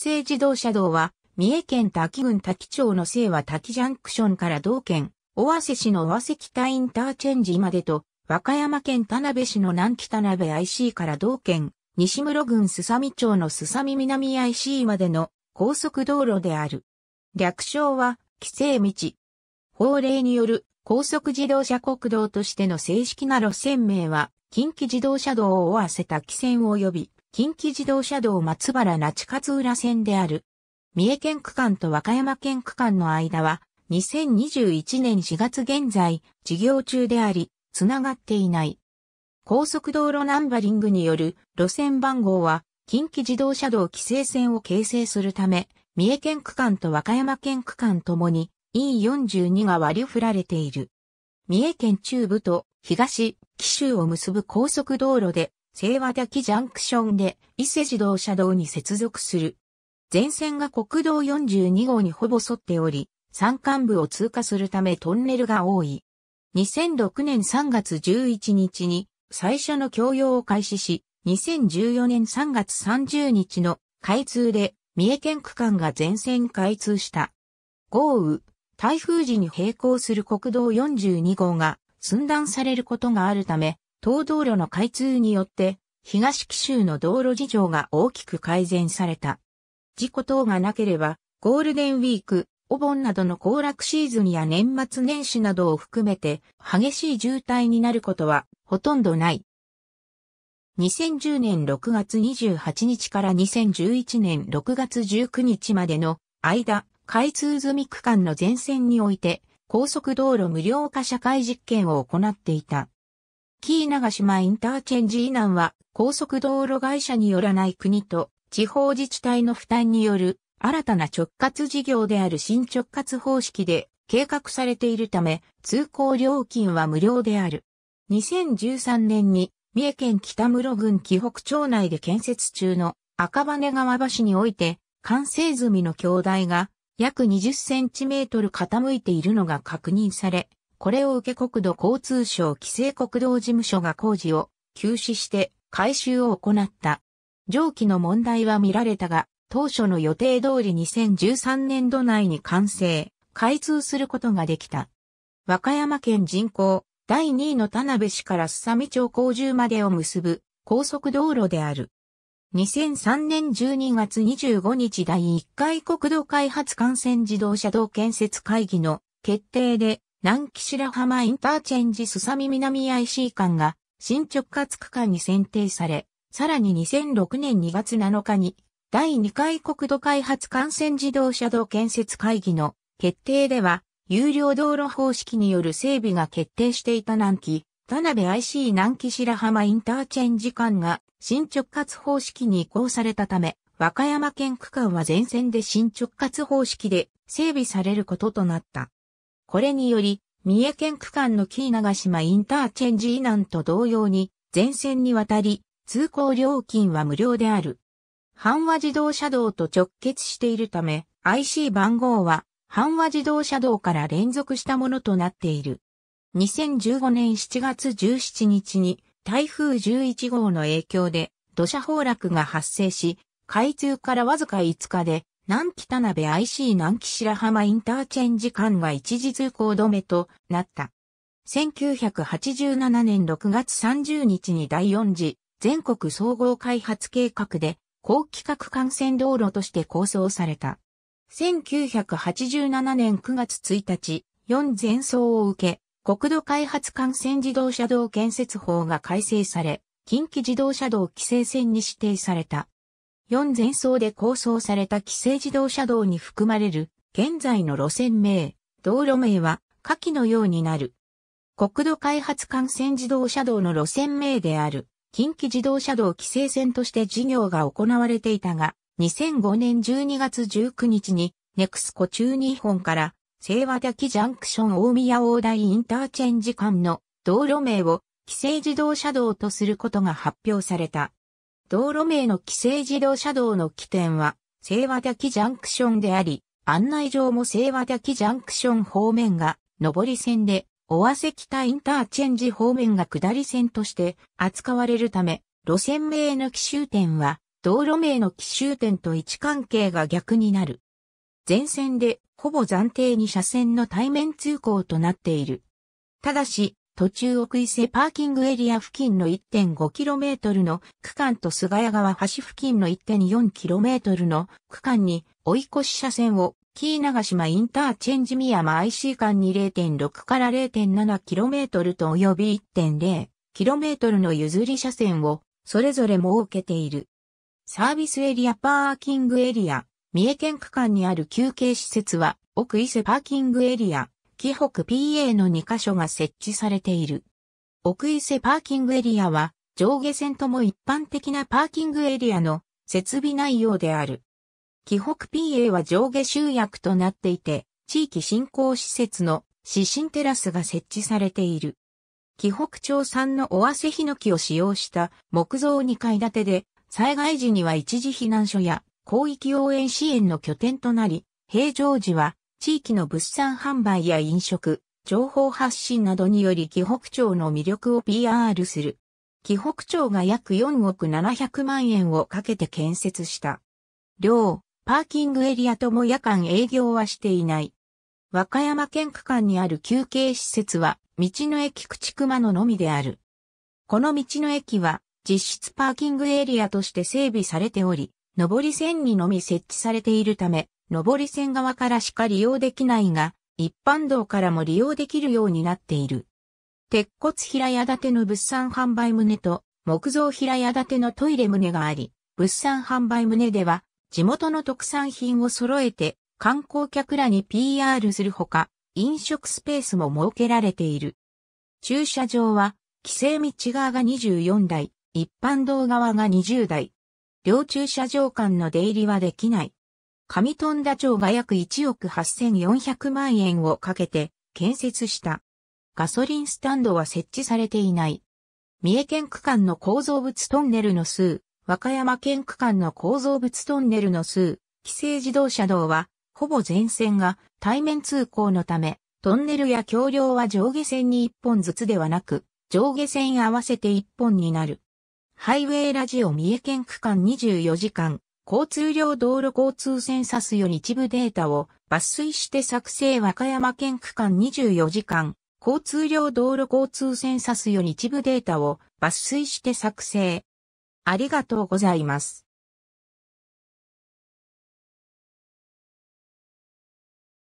西自動車道は、三重県滝郡滝町の西和滝ジャンクションから同県、尾鷲市の尾鷲北インターチェンジまでと、和歌山県田辺市の南北田辺 IC から同県、西室郡すさみ町のすさみ南 IC までの高速道路である。略称は、規制道。法令による高速自動車国道としての正式な路線名は、近畿自動車道を追わせた規線を呼び、近畿自動車道松原那智勝浦線である。三重県区間と和歌山県区間の間は、2021年4月現在、事業中であり、つながっていない。高速道路ナンバリングによる路線番号は、近畿自動車道規制線を形成するため、三重県区間と和歌山県区間ともに E42 が割り振られている。三重県中部と東、紀州を結ぶ高速道路で清和滝ジャンクションで伊勢自動車道に接続する。前線が国道42号にほぼ沿っており、山間部を通過するためトンネルが多い。2006年3月11日に最初の供用を開始し、2014年3月30日の開通で三重県区間が全線開通した。豪雨、台風時に並行する国道42号が寸断されることがあるため、東道路の開通によって、東紀州の道路事情が大きく改善された。事故等がなければ、ゴールデンウィーク、お盆などの行楽シーズンや年末年始などを含めて激しい渋滞になることはほとんどない。2010年6月28日から2011年6月19日までの間、開通済み区間の全線において高速道路無料化社会実験を行っていた。紀伊長島インターチェンジ以南は高速道路会社によらない国と地方自治体の負担による新たな直轄事業である新直轄方式で計画されているため通行料金は無料である。2013年に三重県北室郡紀北町内で建設中の赤羽川橋において完成済みの橋台が約20センチメートル傾いているのが確認され、これを受け国土交通省規制国道事務所が工事を休止して改修を行った。上記の問題は見られたが、当初の予定通り2013年度内に完成、開通することができた。和歌山県人口第2位の田辺市から須佐美町工住までを結ぶ高速道路である。2003年12月25日第1回国土開発幹線自動車道建設会議の決定で南紀白浜インターチェンジすさみ南 IC 間が新直轄区間に選定され、さらに2006年2月7日に第2回国土開発幹線自動車道建設会議の決定では、有料道路方式による整備が決定していた南紀、田辺 IC 南紀白浜インターチェンジ間が新直轄方式に移行されたため、和歌山県区間は全線で新直轄方式で整備されることとなった。これにより、三重県区間の紀伊長島インターチェンジ以南と同様に、全線にわたり、通行料金は無料である。阪和自動車道と直結しているため、IC 番号は、阪和自動車道から連続したものとなっている。2015年7月17日に、台風11号の影響で、土砂崩落が発生し、開通からわずか5日で、南紀田辺 IC 南紀白浜インターチェンジ間が一時通行止めとなった。1987年6月30日に第4次全国総合開発計画で高規格幹線道路として構想された。1987年9月1日、4前走を受け、国土開発幹線自動車道建設法が改正され、近畿自動車道規制線に指定された。4前走で構想された規制自動車道に含まれる現在の路線名、道路名は下記のようになる。国土開発幹線自動車道の路線名である近畿自動車道規制線として事業が行われていたが、2005年12月19日にネクスコ中日本から清和滝ジャンクション大宮大台インターチェンジ間の道路名を規制自動車道とすることが発表された。道路名の規制自動車道の起点は、清和滝ジャンクションであり、案内上も清和滝ジャンクション方面が、上り線で、尾鷲北インターチェンジ方面が下り線として扱われるため、路線名の奇襲点は、道路名の奇襲点と位置関係が逆になる。前線で、ほぼ暫定に車線の対面通行となっている。ただし、途中奥伊勢パーキングエリア付近の 1.5km の区間と菅谷川橋付近の 1.4km の区間に追い越し車線を紀伊長島インターチェンジ宮山 IC 間に0.6から 0.7km と及び 1.0km の譲り車線をそれぞれ設けている。サービスエリアパーキングエリア、三重県区間にある休憩施設は奥伊勢パーキングエリア、紀北 PA の2カ所が設置されている。奥伊勢パーキングエリアは上下線とも一般的なパーキングエリアの設備内容である。紀北 PA は上下集約となっていて、地域振興施設の指針テラスが設置されている。紀北町産の尾鷲ヒノキを使用した木造2階建てで、災害時には一時避難所や広域応援支援の拠点となり、平常時は地域の物産販売や飲食、情報発信などにより紀北町の魅力を PR する。紀北町が約4億700万円をかけて建設した。両、パーキングエリアとも夜間営業はしていない。和歌山県区間にある休憩施設は、道の駅口熊野のみである。この道の駅は、実質パーキングエリアとして整備されており、上り線にのみ設置されているため、上り線側からしか利用できないが、一般道からも利用できるようになっている。鉄骨平屋建ての物産販売棟と木造平屋建てのトイレ棟があり、物産販売棟では地元の特産品を揃えて観光客らに PR するほか、飲食スペースも設けられている。駐車場は、規制道側が24台、一般道側が20台。両駐車場間の出入りはできない。上富田町が約1億8400万円をかけて建設した。ガソリンスタンドは設置されていない。三重県区間の構造物トンネルの数、和歌山県区間の構造物トンネルの数、規制自動車道は、ほぼ全線が対面通行のため、トンネルや橋梁は上下線に1本ずつではなく、上下線合わせて1本になる。ハイウェイラジオ三重県区間24時間、交通量道路交通センサスより一部データを抜粋して作成和歌山県区間24時間、交通量道路交通センサスより一部データを抜粋して作成。ありがとうございます。